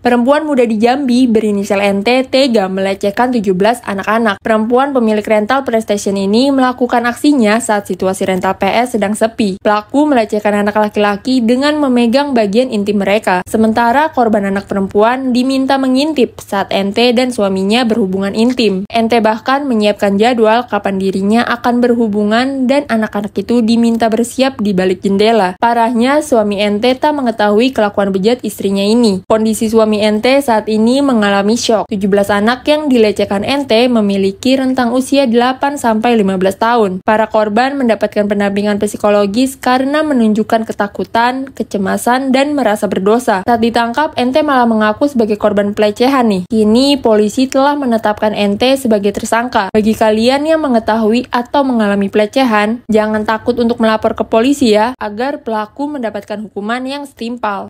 Perempuan muda di Jambi berinisial NT tega melecehkan 17 anak-anak. Perempuan pemilik rental PlayStation ini melakukan aksinya saat situasi rental PS sedang sepi. Pelaku melecehkan anak laki-laki dengan memegang bagian intim mereka. Sementara korban anak perempuan diminta mengintip saat NT dan suaminya berhubungan intim. NT bahkan menyiapkan jadwal kapan dirinya akan berhubungan dan anak-anak itu diminta bersiap di balik jendela. Parahnya, suami NT tak mengetahui kelakuan bejat istrinya ini. Kondisi suami Suami NT saat ini mengalami shock. 17 anak yang dilecehkan NT memiliki rentang usia 8 sampai 15 tahun. Para korban mendapatkan pendampingan psikologis karena menunjukkan ketakutan, kecemasan, dan merasa berdosa. Saat ditangkap, NT malah mengaku sebagai korban pelecehan nih. Kini polisi telah menetapkan NT sebagai tersangka. Bagi kalian yang mengetahui atau mengalami pelecehan, jangan takut untuk melapor ke polisi ya, agar pelaku mendapatkan hukuman yang setimpal.